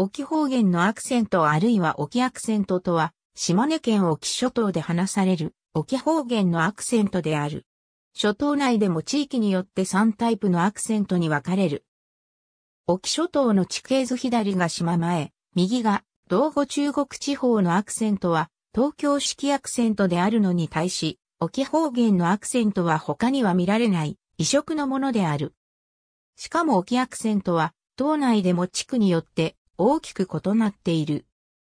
沖方言のアクセントあるいは沖アクセントとは、島根県沖諸島で話される沖方言のアクセントである。諸島内でも地域によって3タイプのアクセントに分かれる。沖諸島の地形図左が島前、右が道後中国地方のアクセントは東京式アクセントであるのに対し、沖方言のアクセントは他には見られない異色のものである。しかも沖アクセントは島内でも地区によって大きく異なっている。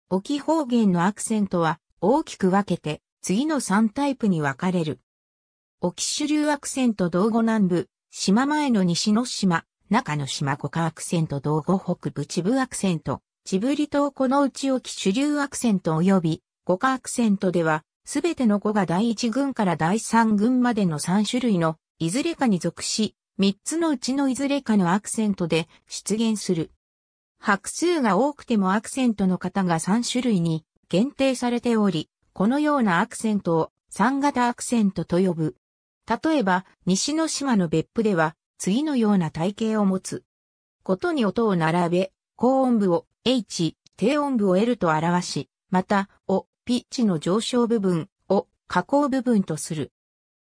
沖方言のアクセントは大きく分けて次の3タイプに分かれる。沖主流アクセント道後南部、島前の西の島、中の島五下アクセント道後北部地部アクセント、地部離島このうち沖主流アクセント及び五下アクセントでは、すべての語が第1群から第3群までの3種類のいずれかに属し、3つのうちのいずれかのアクセントで出現する。拍数が多くてもアクセントの型が3種類に限定されており、このようなアクセントを3型アクセントと呼ぶ。例えば、西の島の別府では、次のような体型を持つ。ことに音を並べ、高音部を H、低音部を L と表し、また、をピッチの上昇部分を下降部分とする。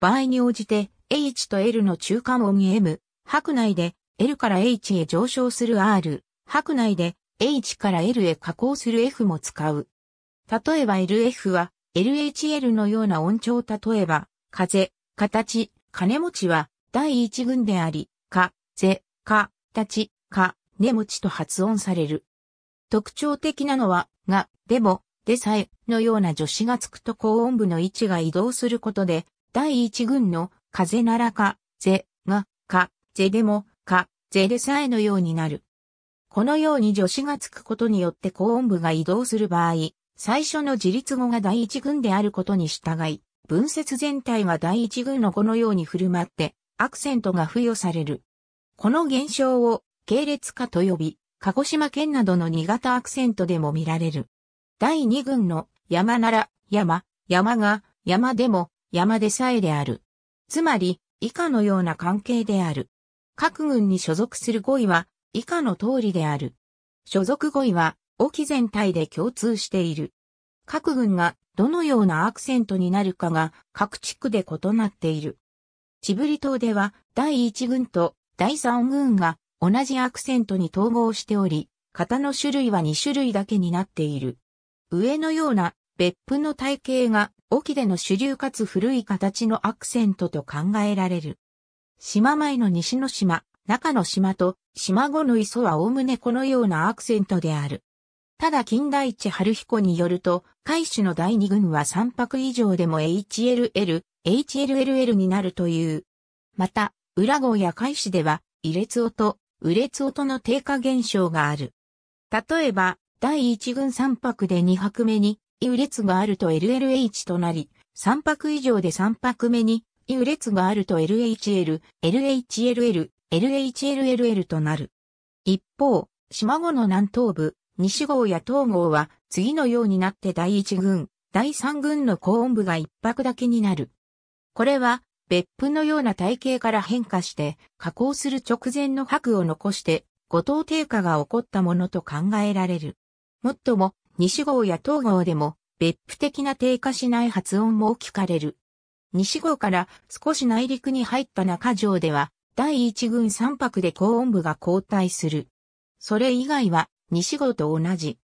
場合に応じて、H と L の中間音 M、白内で L から H へ上昇する R、白内で H から L へ加工する F も使う。例えば LF は LHL のような音調例えば、風、形、金持ちは第一群であり、か、ぜ、か、たち、か、ね持ちと発音される。特徴的なのは、が、でも、でさえ、のような助詞がつくと高音部の位置が移動することで、第一群の、風ならか、ぜ、が、か、ぜでも、か、ぜでさえのようになる。このように助詞がつくことによって後音部が移動する場合、最初の自立語が第一群であることに従い、文節全体は第一群の語のように振る舞って、アクセントが付与される。この現象を、系列化と呼び、鹿児島県などの新潟アクセントでも見られる。第二群の山なら山、山が山でも山でさえである。つまり、以下のような関係である。各軍に所属する語彙は、以下の通りである。所属語彙は、沖全体で共通している。各軍がどのようなアクセントになるかが各地区で異なっている。チブリ島では第1軍と第3軍が同じアクセントに統合しており、型の種類は2種類だけになっている。上のような別府の体系が沖での主流かつ古い形のアクセントと考えられる。島前の西の島、中の島と島語の磯はおおむねこのようなアクセントである。ただ近代一春彦によると、海主の第二軍は三泊以上でも HLL、HLLL になるという。また、裏号や海主では、異列音、う列音の低下現象がある。例えば、第一軍三泊で二泊目に、異列があると LLH となり、三泊以上で三泊目に、異列があると LHL、LHLL、LHLLL となる。一方、島後の南東部、西郷や東郷は次のようになって第一軍、第三軍の高音部が一泊だけになる。これは別府のような体系から変化して加工する直前の白を残して五島低下が起こったものと考えられる。もっとも西郷や東郷でも別府的な低下しない発音も聞かれる。西郷から少し内陸に入った中条では第一軍三泊で高音部が交代する。それ以外は、西後と同じ。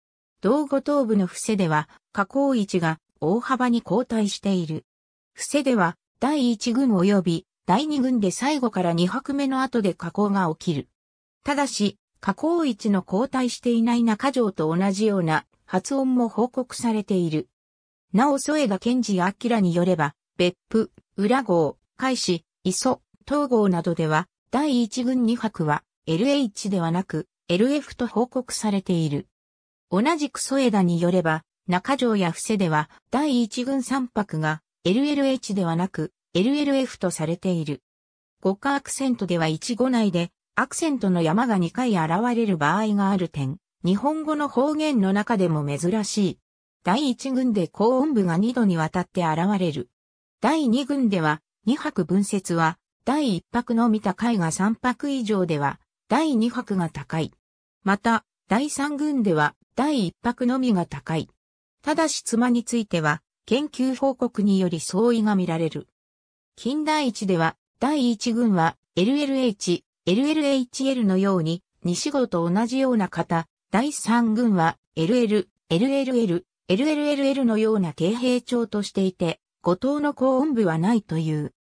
道後東部の伏せでは、加工一が大幅に交代している。伏せでは、第一軍及び第二軍で最後から二泊目の後で加工が起きる。ただし、加工一の交代していない中条と同じような発音も報告されている。なお添田健二明によれば、別府、裏号、海市、磯、統合などでは、第1軍2泊は LH ではなく LF と報告されている。同じく添田によれば、中条や伏せでは第1軍3泊が LLH ではなく LLF とされている。五化アクセントでは1語内でアクセントの山が2回現れる場合がある点、日本語の方言の中でも珍しい。第1軍で高音部が2度にわたって現れる。第2軍では2拍分節は第1泊の見た回が3泊以上では、第2泊が高い。また、第3軍では、第1泊のみが高い。ただし妻については、研究報告により相違が見られる。近代一では、第1軍は、LLH、LLHL のように、西号と同じような型、第3軍は、LL、LLL、LLLL のような低兵長としていて、五島の高音部はないという。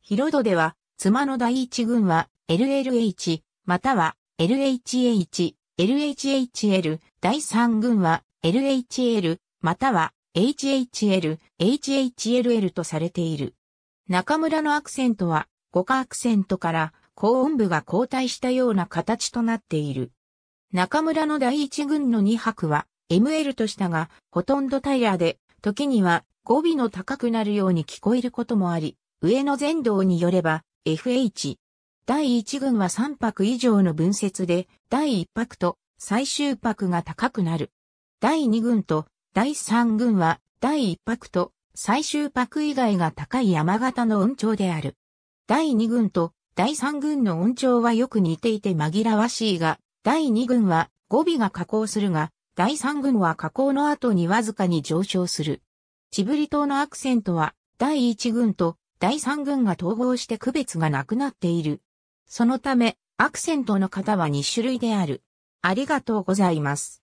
広戸では、妻の第一軍は LLH または LHH、LHHL 第三軍は LHL または HHL、HHLL とされている。中村のアクセントは五カアクセントから高音部が交代したような形となっている。中村の第一軍の2拍は ML としたが、ほとんどタイラーで、時には語尾の高くなるように聞こえることもあり、上の全道によれば、FH。第1軍は3泊以上の分節で、第1泊と最終泊が高くなる。第2軍と第3軍は、第1泊と最終泊以外が高い山形の温調である。第2軍と第3軍の音調はよく似ていて紛らわしいが、第2軍は語尾が下降するが、第3軍は下降の後にわずかに上昇する。チブリ島のアクセントは、第1軍と第三軍が統合して区別がなくなっている。そのため、アクセントの型は2種類である。ありがとうございます。